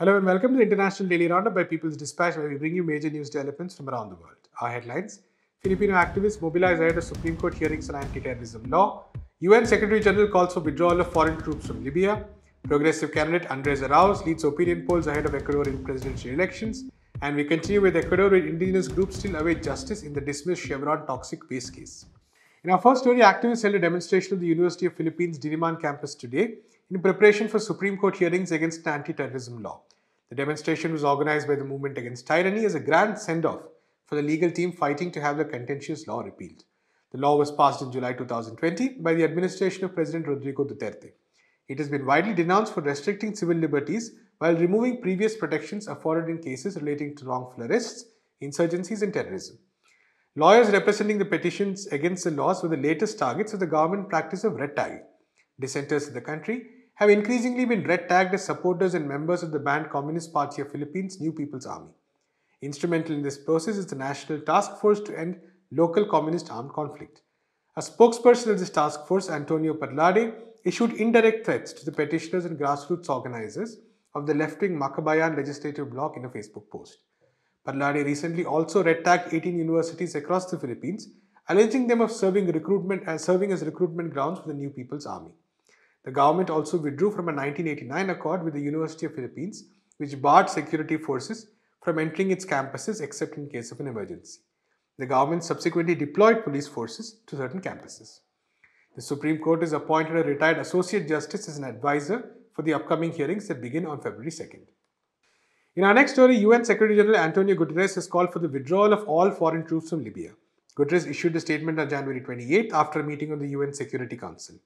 Hello and welcome to the International Daily Roundup by People's Dispatch, where we bring you major news developments from around the world. Our headlines Filipino activists mobilize ahead of Supreme Court hearings on anti terrorism law. UN Secretary General calls for withdrawal of foreign troops from Libya. Progressive candidate Andres Arauz leads opinion polls ahead of Ecuadorian presidential elections. And we continue with Ecuador, where indigenous groups still await justice in the dismissed Chevron toxic waste case. In our first story, activists held a demonstration at the University of Philippines Diliman campus today in preparation for Supreme Court hearings against anti-terrorism law. The demonstration was organized by the Movement Against Tyranny as a grand send-off for the legal team fighting to have the contentious law repealed. The law was passed in July 2020 by the administration of President Rodrigo Duterte. It has been widely denounced for restricting civil liberties while removing previous protections afforded in cases relating to wrongful arrests, insurgencies and terrorism. Lawyers representing the petitions against the laws were the latest targets of the government practice of red tagging. Dissenters in the country have increasingly been red tagged as supporters and members of the banned Communist Party of Philippines New People's Army. Instrumental in this process is the National Task Force to End Local Communist Armed Conflict. A spokesperson of this task force, Antonio Parlare, issued indirect threats to the petitioners and grassroots organizers of the left-wing Makabayan legislative bloc in a Facebook post. Parlare recently also red-tagged 18 universities across the Philippines, alleging them of serving, recruitment, uh, serving as recruitment grounds for the New People's Army. The government also withdrew from a 1989 accord with the University of Philippines, which barred security forces from entering its campuses except in case of an emergency. The government subsequently deployed police forces to certain campuses. The Supreme Court has appointed a retired Associate Justice as an advisor for the upcoming hearings that begin on February 2nd. In our next story, UN Secretary General Antonio Guterres has called for the withdrawal of all foreign troops from Libya. Guterres issued a statement on January 28 after a meeting of the UN Security Council.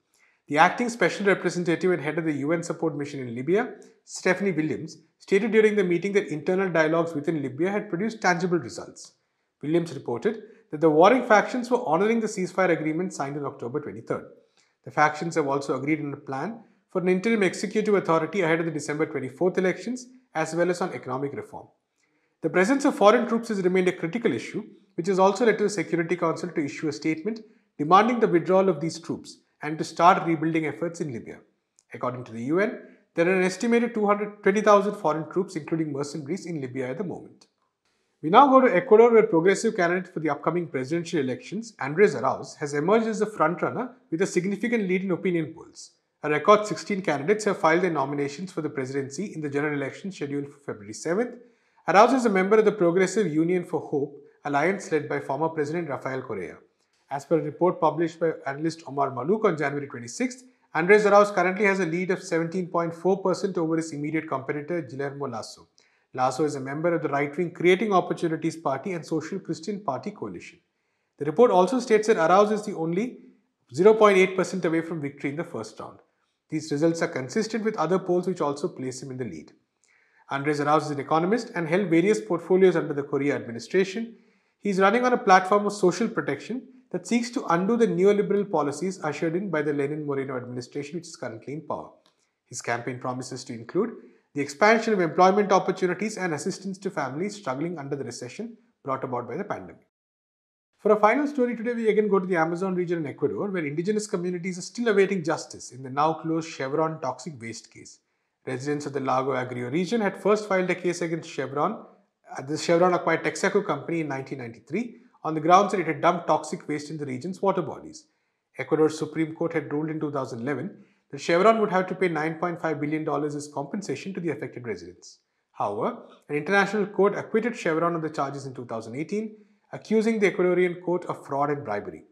The acting special representative and head of the UN support mission in Libya, Stephanie Williams, stated during the meeting that internal dialogues within Libya had produced tangible results. Williams reported that the warring factions were honoring the ceasefire agreement signed on October 23rd. The factions have also agreed on a plan for an interim executive authority ahead of the December 24th elections as well as on economic reform. The presence of foreign troops has remained a critical issue, which has also led to the Security Council to issue a statement demanding the withdrawal of these troops and to start rebuilding efforts in Libya. According to the UN, there are an estimated 220,000 foreign troops, including mercenaries, in Libya at the moment. We now go to Ecuador, where progressive candidate for the upcoming presidential elections, Andres Arauz, has emerged as the frontrunner with a significant lead in opinion polls. A record 16 candidates have filed their nominations for the presidency in the general election scheduled for February 7th. Arauz is a member of the Progressive Union for Hope alliance led by former President Rafael Correa. As per a report published by analyst Omar Malouk on January 26, Andres Arauz currently has a lead of 17.4% over his immediate competitor Guillermo Lasso. Lasso is a member of the right-wing Creating Opportunities Party and Social Christian Party coalition. The report also states that Arauz is the only 0.8% away from victory in the first round. These results are consistent with other polls which also place him in the lead. Andres Arauz is an economist and held various portfolios under the Korea administration. He is running on a platform of social protection that seeks to undo the neoliberal policies ushered in by the Lenin Moreno administration, which is currently in power. His campaign promises to include the expansion of employment opportunities and assistance to families struggling under the recession brought about by the pandemic. For a final story today, we again go to the Amazon region in Ecuador, where indigenous communities are still awaiting justice in the now closed Chevron toxic waste case. Residents of the Lago Agrio region had first filed a case against Chevron, uh, the Chevron acquired Texaco company in 1993 on the grounds that it had dumped toxic waste in the region's water bodies. Ecuador's Supreme Court had ruled in 2011 that Chevron would have to pay $9.5 billion as compensation to the affected residents. However, an international court acquitted Chevron on the charges in 2018, accusing the Ecuadorian court of fraud and bribery.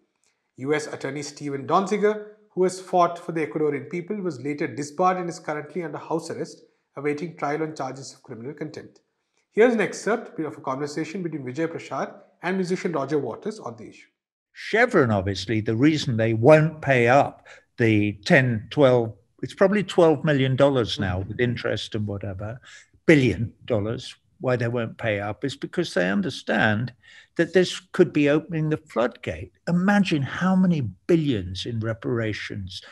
US Attorney Steven Donziger, who has fought for the Ecuadorian people, was later disbarred and is currently under house arrest, awaiting trial on charges of criminal contempt. Here's an excerpt of a conversation between Vijay Prashad and musician Roger Waters on the issue. Chevron, obviously, the reason they won't pay up the 10, 12, it's probably $12 million now with interest and whatever, billion dollars, why they won't pay up is because they understand that this could be opening the floodgate. Imagine how many billions in reparations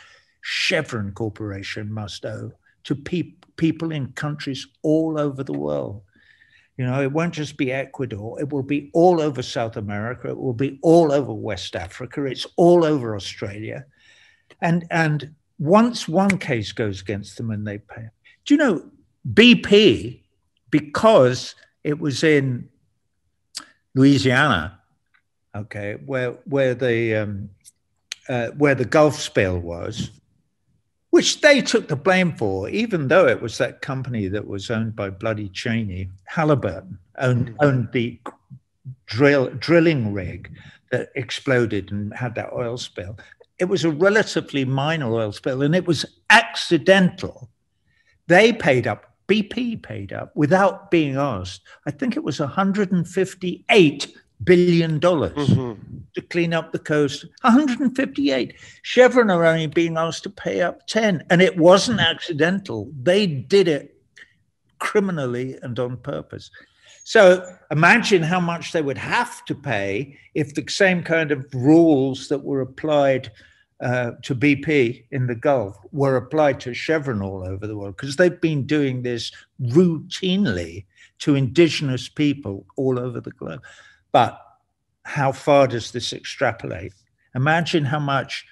Chevron Corporation must owe to pe- people in countries all over the world. You know, it won't just be Ecuador, it will be all over South America, it will be all over West Africa, it's all over Australia. And, and once one case goes against them and they pay, do you know BP, because it was in Louisiana, okay, where, where, the, um, uh, where the Gulf spill was, which they took the blame for, even though it was that company that was owned by bloody Cheney, Halliburton owned mm. owned the drill drilling rig that exploded and had that oil spill. It was a relatively minor oil spill, and it was accidental. They paid up. BP paid up without being asked. I think it was 158 billion dollars mm-hmm. to clean up the coast. 158. Chevron are only being asked to pay up 10, and it wasn't accidental. They did it criminally and on purpose. So imagine how much they would have to pay if the same kind of rules that were applied uh, to BP in the Gulf were applied to Chevron all over the world, because they've been doing this routinely to indigenous people all over the globe. But how far does this extrapolate? Imagine how much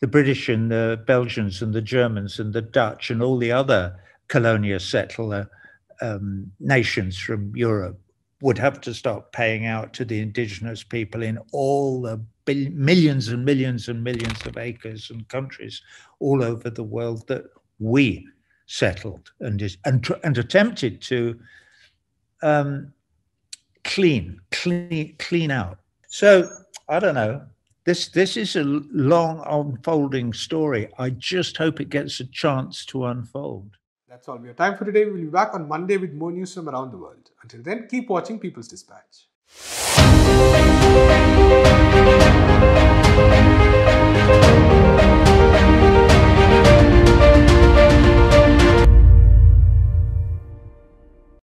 the British and the Belgians and the Germans and the Dutch and all the other colonial settler um, nations from Europe would have to start paying out to the indigenous people in all the bill- millions and millions and millions of acres and countries all over the world that we settled and is, and, and attempted to um, clean, clean, clean out. So I don't know. This this is a long unfolding story. I just hope it gets a chance to unfold. That's all we have time for today. We'll be back on Monday with more news from around the world. Until then, keep watching People's Dispatch.